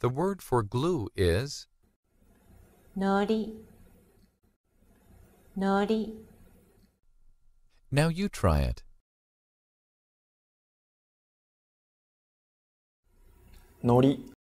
The word for glue is nori. Nori. Now you try it. Nori.